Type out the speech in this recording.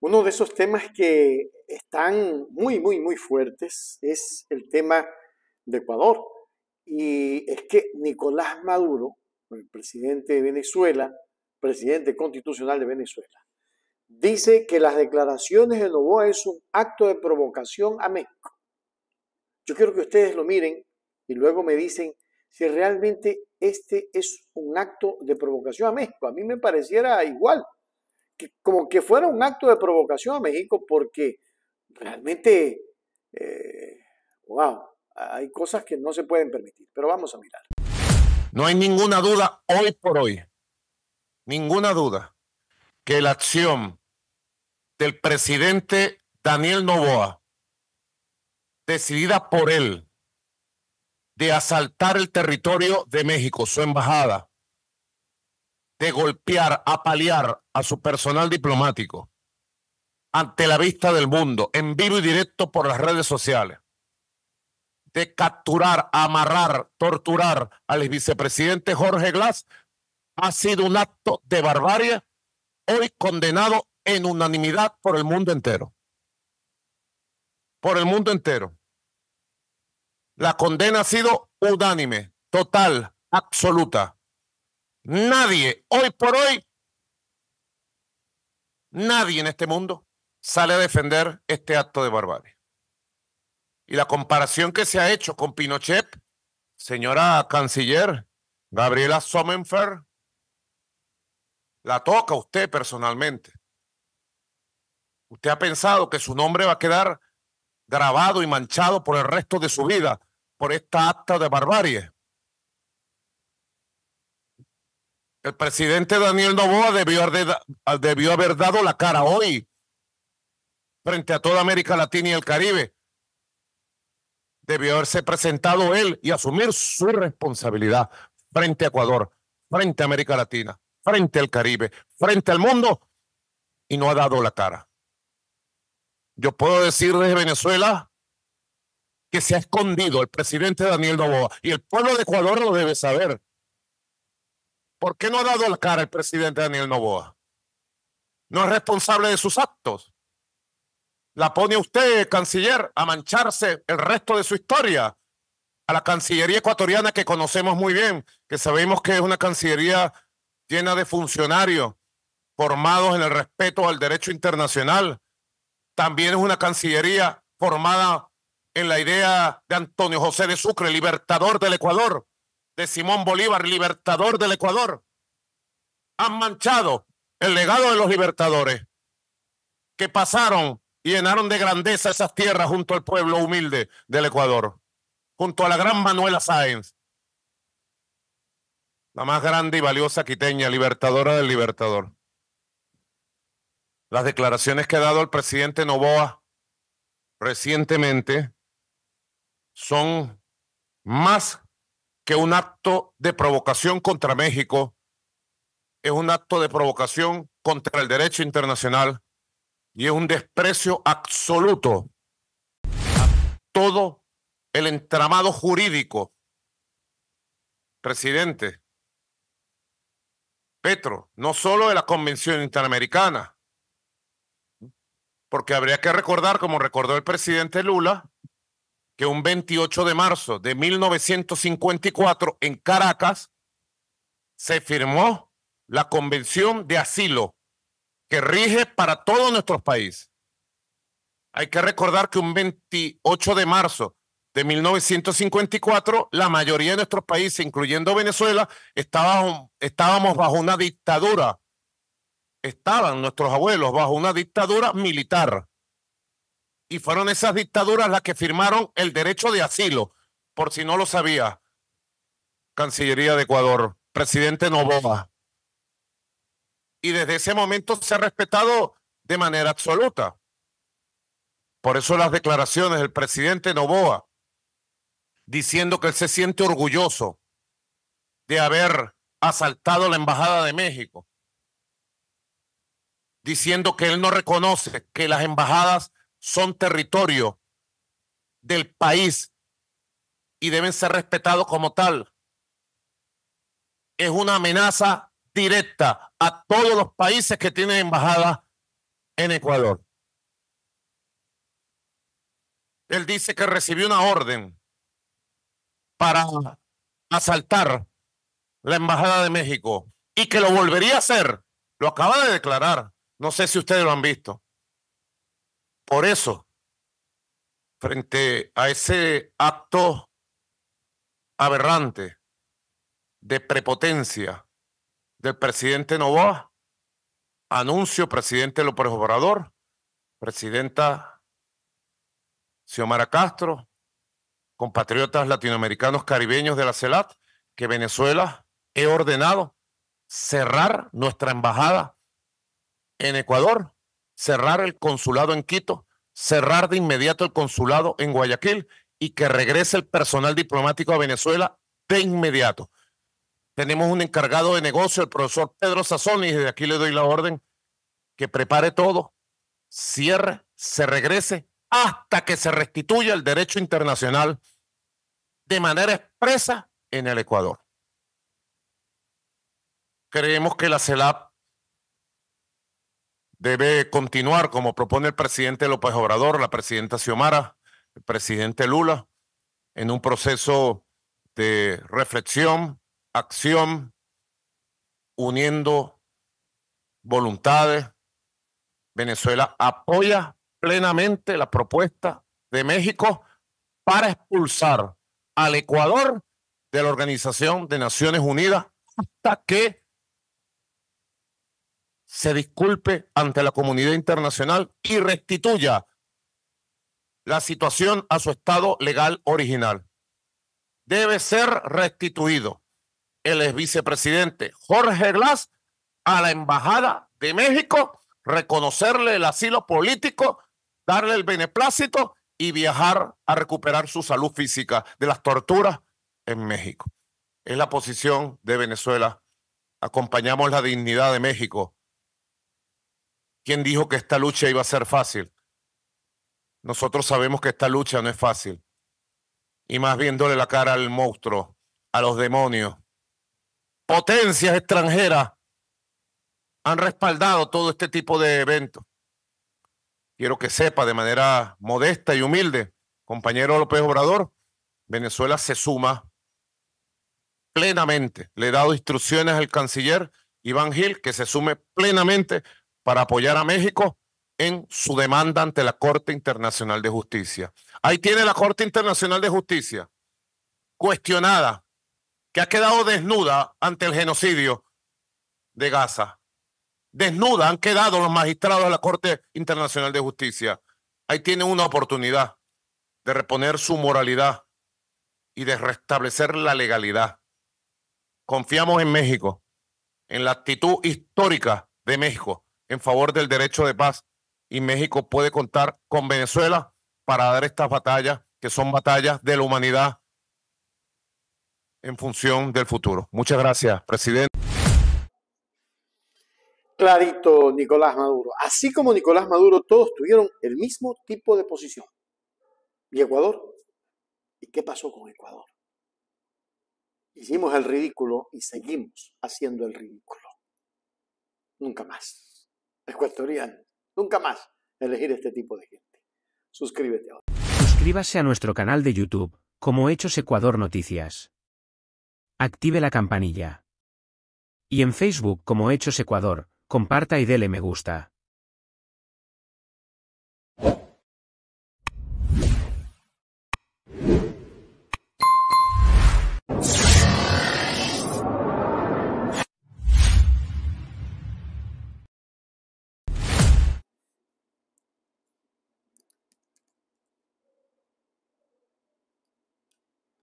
Uno de esos temas que están muy, muy, muy fuertes es el tema de Ecuador. Y es que Nicolás Maduro, el presidente de Venezuela, presidente constitucional de Venezuela, dice que las declaraciones de Novoa es un acto de provocación a México. Yo quiero que ustedes lo miren y luego me dicen si realmente este es un acto de provocación a México. A mí me pareciera igual como que fuera un acto de provocación a México porque realmente, eh, wow, hay cosas que no se pueden permitir, pero vamos a mirar. No hay ninguna duda hoy por hoy, ninguna duda, que la acción del presidente Daniel Novoa, decidida por él, de asaltar el territorio de México, su embajada, de golpear, apalear a su personal diplomático ante la vista del mundo, en vivo y directo por las redes sociales, de capturar, amarrar, torturar al vicepresidente Jorge Glass, ha sido un acto de barbarie hoy condenado en unanimidad por el mundo entero. Por el mundo entero. La condena ha sido unánime, total, absoluta. Nadie, hoy por hoy, nadie en este mundo sale a defender este acto de barbarie. Y la comparación que se ha hecho con Pinochet, señora canciller Gabriela Somenfer, la toca usted personalmente. Usted ha pensado que su nombre va a quedar grabado y manchado por el resto de su vida por esta acta de barbarie. El presidente Daniel Novoa debió, debió haber dado la cara hoy frente a toda América Latina y el Caribe. Debió haberse presentado él y asumir su responsabilidad frente a Ecuador, frente a América Latina, frente al Caribe, frente al mundo, y no ha dado la cara. Yo puedo decir desde Venezuela que se ha escondido el presidente Daniel Novoa y el pueblo de Ecuador lo debe saber. ¿Por qué no ha dado la cara el presidente Daniel Novoa? No es responsable de sus actos. La pone usted, canciller, a mancharse el resto de su historia a la Cancillería ecuatoriana que conocemos muy bien, que sabemos que es una Cancillería llena de funcionarios formados en el respeto al derecho internacional. También es una Cancillería formada en la idea de Antonio José de Sucre, libertador del Ecuador, de Simón Bolívar, libertador del Ecuador, han manchado el legado de los libertadores que pasaron y llenaron de grandeza esas tierras junto al pueblo humilde del Ecuador, junto a la gran Manuela Sáenz, la más grande y valiosa quiteña, libertadora del libertador. Las declaraciones que ha dado el presidente Novoa recientemente son más que un acto de provocación contra México es un acto de provocación contra el derecho internacional y es un desprecio absoluto a todo el entramado jurídico. Presidente, Petro, no solo de la Convención Interamericana, porque habría que recordar, como recordó el presidente Lula, que un 28 de marzo de 1954 en Caracas se firmó la Convención de Asilo que rige para todos nuestros países. Hay que recordar que un 28 de marzo de 1954, la mayoría de nuestros países, incluyendo Venezuela, estábamos, estábamos bajo una dictadura. Estaban nuestros abuelos bajo una dictadura militar y fueron esas dictaduras las que firmaron el derecho de asilo, por si no lo sabía. Cancillería de Ecuador, presidente Noboa. Y desde ese momento se ha respetado de manera absoluta. Por eso las declaraciones del presidente Novoa diciendo que él se siente orgulloso de haber asaltado la Embajada de México, diciendo que él no reconoce que las embajadas son territorio del país y deben ser respetados como tal. Es una amenaza directa a todos los países que tienen embajada en Ecuador. Él dice que recibió una orden para asaltar la Embajada de México y que lo volvería a hacer. Lo acaba de declarar. No sé si ustedes lo han visto. Por eso, frente a ese acto aberrante de prepotencia del presidente Novoa, anuncio presidente López Obrador, presidenta Xiomara Castro, compatriotas latinoamericanos caribeños de la CELAT, que Venezuela he ordenado cerrar nuestra embajada en Ecuador cerrar el consulado en Quito, cerrar de inmediato el consulado en Guayaquil y que regrese el personal diplomático a Venezuela de inmediato. Tenemos un encargado de negocio, el profesor Pedro Sazón, y desde aquí le doy la orden que prepare todo, cierre, se regrese hasta que se restituya el derecho internacional de manera expresa en el Ecuador. Creemos que la CELAP debe continuar como propone el presidente López Obrador, la presidenta Xiomara, el presidente Lula, en un proceso de reflexión, acción, uniendo voluntades. Venezuela apoya plenamente la propuesta de México para expulsar al Ecuador de la Organización de Naciones Unidas hasta que se disculpe ante la comunidad internacional y restituya la situación a su estado legal original. Debe ser restituido el ex vicepresidente Jorge Glass a la Embajada de México, reconocerle el asilo político, darle el beneplácito y viajar a recuperar su salud física de las torturas en México. Es la posición de Venezuela. Acompañamos la dignidad de México ¿Quién dijo que esta lucha iba a ser fácil? Nosotros sabemos que esta lucha no es fácil. Y más viéndole la cara al monstruo, a los demonios. Potencias extranjeras han respaldado todo este tipo de eventos. Quiero que sepa de manera modesta y humilde, compañero López Obrador, Venezuela se suma plenamente. Le he dado instrucciones al canciller Iván Gil que se sume plenamente para apoyar a México en su demanda ante la Corte Internacional de Justicia. Ahí tiene la Corte Internacional de Justicia, cuestionada, que ha quedado desnuda ante el genocidio de Gaza. Desnuda han quedado los magistrados de la Corte Internacional de Justicia. Ahí tiene una oportunidad de reponer su moralidad y de restablecer la legalidad. Confiamos en México, en la actitud histórica de México en favor del derecho de paz y México puede contar con Venezuela para dar estas batallas que son batallas de la humanidad en función del futuro. Muchas gracias, presidente. Clarito, Nicolás Maduro. Así como Nicolás Maduro, todos tuvieron el mismo tipo de posición. ¿Y Ecuador? ¿Y qué pasó con Ecuador? Hicimos el ridículo y seguimos haciendo el ridículo. Nunca más ecuatoriano. Nunca más elegir este tipo de gente. Suscríbete ahora. Suscríbase a nuestro canal de YouTube, como Hechos Ecuador Noticias. Active la campanilla. Y en Facebook como Hechos Ecuador, comparta y déle me gusta.